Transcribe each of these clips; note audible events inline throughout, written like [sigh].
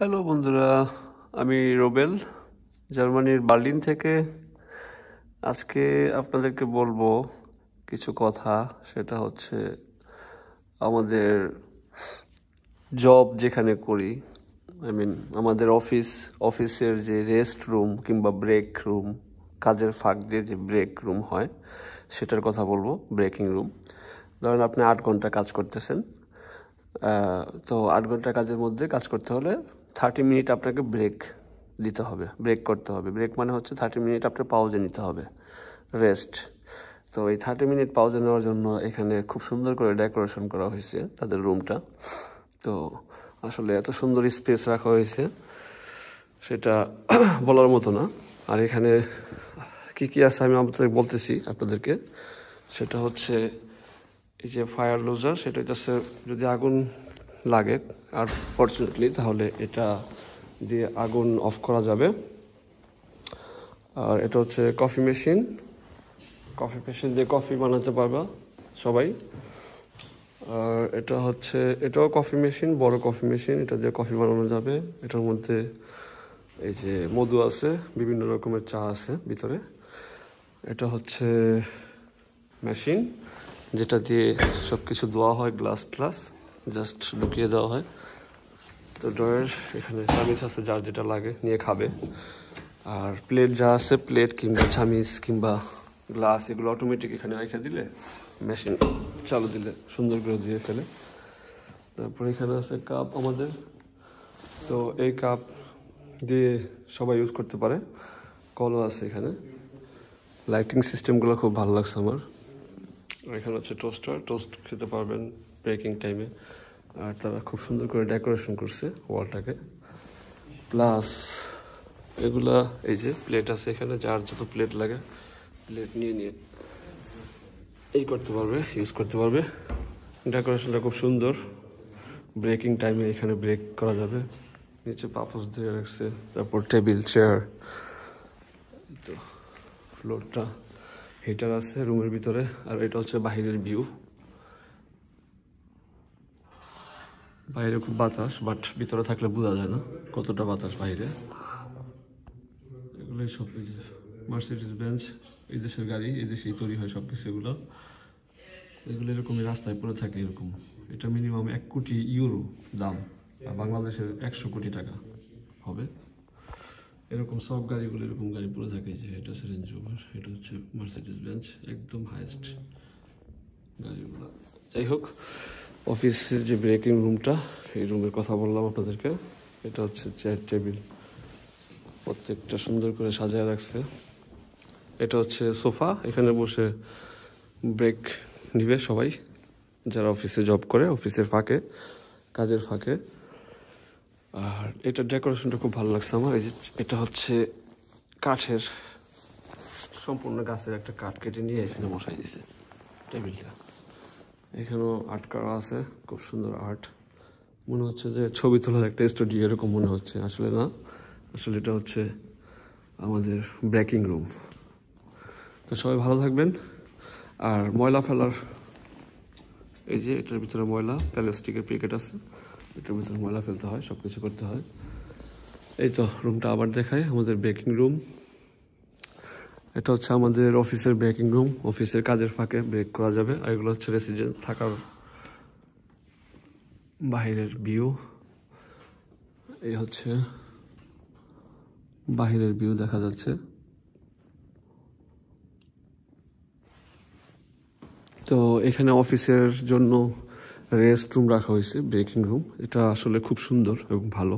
hello বন্ধুরা আমি রোবেল জার্মানির বার্লিন থেকে আজকে আপনাদেরকে বলবো কিছু কথা সেটা হচ্ছে আমাদের জব যেখানে করি আই মিন আমাদের অফিস অফিসের যে রেস্ট রুম কিংবা ব্রেক রুম কাজের ফাঁক দিয়ে যে ব্রেক রুম হয় সেটার কথা বলবো ব্রেকিং রুম ধরেন আপনি আট ঘন্টা কাজ করতেছেন তো আট ঘন্টা কাজের মধ্যে কাজ করতে হলে থার্টি মিনিট আপনাকে ব্রেক দিতে হবে ব্রেক করতে হবে ব্রেক মানে হচ্ছে থার্টি মিনিট আপনার পাউজে নিতে হবে রেস্ট তো এই থার্টি মিনিট পাউজে নেওয়ার জন্য এখানে খুব সুন্দর করে ডেকোরেশন করা হয়েছে তাদের রুমটা তো আসলে এত সুন্দর স্পেস রাখা হয়েছে সেটা [clears throat] বলার মতো না আর এখানে কী কী আছে আমি আপনাদের বলতেছি আপনাদেরকে সেটা হচ্ছে এই যে ফায়ার লুজার সেটা হচ্ছে uh, যদি আগুন লাগে আর ফর্চুনেটলি তাহলে এটা দিয়ে আগুন অফ করা যাবে আর এটা হচ্ছে কফি মেশিন কফি মেশিন দিয়ে কফি বানাতে পারবা সবাই আর এটা হচ্ছে এটাও কফি মেশিন বড় কফি মেশিন এটা দিয়ে কফি বানানো যাবে এটার মধ্যে এই যে মধু আছে বিভিন্ন রকমের চা আছে ভিতরে এটা হচ্ছে মেশিন যেটা দিয়ে সব কিছু দেওয়া হয় গ্লাস ক্লাস জাস্ট ঢুকিয়ে দেওয়া হয় তো ড্রয়ের এখানে চামিচ আছে যার যেটা লাগে নিয়ে খাবে আর প্লেট যা আছে প্লেট কিংবা চামিচ কিংবা গ্লাস এগুলো অটোমেটিক এখানে রেখে দিলে মেশিন চালু দিলে সুন্দর করে দিয়ে ফেলে তারপর এখানে আছে কাপ আমাদের তো এই কাপ দিয়ে সবাই ইউজ করতে পারে কলও আছে এখানে লাইটিং সিস্টেমগুলো খুব ভালো লাগছে আমার এখানে হচ্ছে টোস্টার টোস্ট খেতে পারবেন ব্রেকিং টাইমে আর তারা খুব সুন্দর করে ডেকোরেশন করছে ওয়ালটাকে প্লাস এগুলা এই যে প্লেট আছে এখানে যার যত প্লেট লাগে প্লেট নিয়ে নিয়ে এই করতে পারবে ইউজ করতে পারবে ডেকোরেশনটা খুব সুন্দর ব্রেকিং টাইমে এখানে ব্রেক করা যাবে নিচে পাপস দিয়ে রাখছে তারপর টেবিল চেয়ার তো ফ্লোরটা হিটার আছে রুমের ভিতরে আর এটা হচ্ছে বাহিরের ভিউ বাইরে খুব বাতাস বাট ভিতরে থাকলে বোঝা যায় না কতটা বাতাস বাইরে এগুলোই সব মার্সিডিস বেঞ্চ এই দেশের গাড়ি এই দেশেই তৈরি হয় সব কিছু এগুলো এগুলো এরকমই রাস্তায় পড়ে থাকে এরকম এটা মিনিমাম এক কোটি ইউরো দাম আর বাংলাদেশের একশো কোটি টাকা হবে এরকম সব গাড়িগুলো এরকম গাড়ি পড়ে থাকে যে এটা হচ্ছে রেঞ্জ ওভার এটা হচ্ছে মার্সিডিস বেঞ্চ একদম হায়েস্ট গাড়িগুলো যাই হোক অফিসের যে ব্রেকিং রুমটা এই রুমের কথা বললাম আপনাদেরকে এটা হচ্ছে চেয়ার টেবিল প্রত্যেকটা সুন্দর করে সাজিয়ে রাখছে এটা হচ্ছে সোফা এখানে বসে ব্রেক নিবে সবাই যারা অফিসে জব করে অফিসের ফাঁকে কাজের ফাঁকে আর এটা ডেকোরেশনটা খুব ভালো লাগছে আমার এই যে এটা হচ্ছে কাঠের সম্পূর্ণ গাছের একটা কাঠ কেটে নিয়ে এখানে বসাই দিছে টেবিলটা এখানেও আর্ট করা আছে খুব সুন্দর আর্ট মনে হচ্ছে যে ছবি তোলার একটা স্টুডিও এরকম মনে হচ্ছে আসলে না আসলে এটা হচ্ছে আমাদের ব্রেকিং রুম তো সবাই ভালো থাকবেন আর ময়লা ফেলার এই যে এটার ভিতরে ময়লা প্লাস্টিকের প্যাকেট আছে এটার ভিতরে ময়লা ফেলতে হয় সব কিছু করতে হয় এই তো রুমটা আবার দেখায় আমাদের বেকিং রুম এটা হচ্ছে আমাদের অফিসের বেকিং রুম অফিসের কাজের ফাঁকে ব্রেক করা যাবে আর এগুলো হচ্ছে রেসিডেন্স থাকার বাহিরের ভিউ এই হচ্ছে বাহিরের ভিউ দেখা যাচ্ছে তো এখানে অফিসের জন্য রেস্ট রুম রাখা হয়েছে ব্রেকিং রুম এটা আসলে খুব সুন্দর এবং ভালো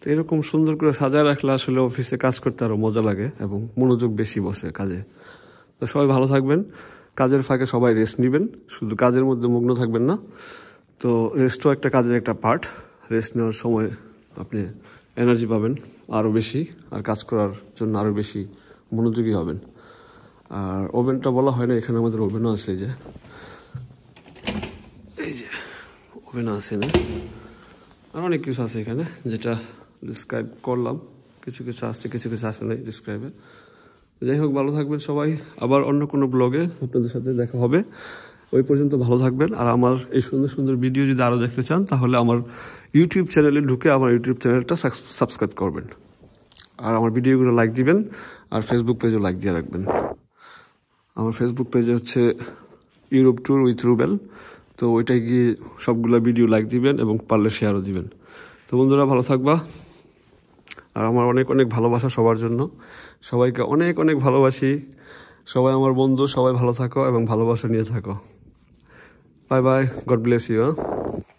তো এরকম সুন্দর করে সাজায় রাখলে আসলে অফিসে কাজ করতে আরও মজা লাগে এবং মনোযোগ বেশি বসে কাজে তো সবাই ভালো থাকবেন কাজের ফাঁকে সবাই রেস্ট নেবেন শুধু কাজের মধ্যে মগ্ন থাকবেন না তো রেস্টও একটা কাজের একটা পার্ট রেস্ট নেওয়ার সময় আপনি এনার্জি পাবেন আরও বেশি আর কাজ করার জন্য আরও বেশি মনোযোগী হবেন আর ওভেনটা বলা হয় না এখানে আমাদের ওভেনও আছে যে ওভেন আসে না আর অনেক কিছু আছে এখানে যেটা ডিসক্রাইব করলাম কিছু কিছু আসছে কিছু কিছু আসে নাই ডিসক্রাইবে যাই হোক ভালো থাকবেন সবাই আবার অন্য কোনো ব্লগে আপনাদের সাথে দেখা হবে ওই পর্যন্ত ভালো থাকবেন আর আমার এই সুন্দর সুন্দর ভিডিও যদি আরও দেখতে চান তাহলে আমার ইউটিউব চ্যানেলে ঢুকে আমার ইউটিউব চ্যানেলটা সাবস্ক্রাইব করবেন আর আমার ভিডিওগুলো লাইক দিবেন আর ফেসবুক পেজও লাইক দিয়ে রাখবেন আমার ফেসবুক পেজে হচ্ছে ইউরোপ ট্যুর উইথ রুবেল তো ওইটাই গিয়ে সবগুলো ভিডিও লাইক দিবেন এবং পারলে শেয়ারও দিবেন তো বন্ধুরা ভালো থাকবা আর আমার অনেক অনেক ভালোবাসা সবার জন্য সবাইকে অনেক অনেক ভালোবাসি সবাই আমার বন্ধু সবাই ভালো থাকো এবং ভালোবাসা নিয়ে থাকো bye bye God bless you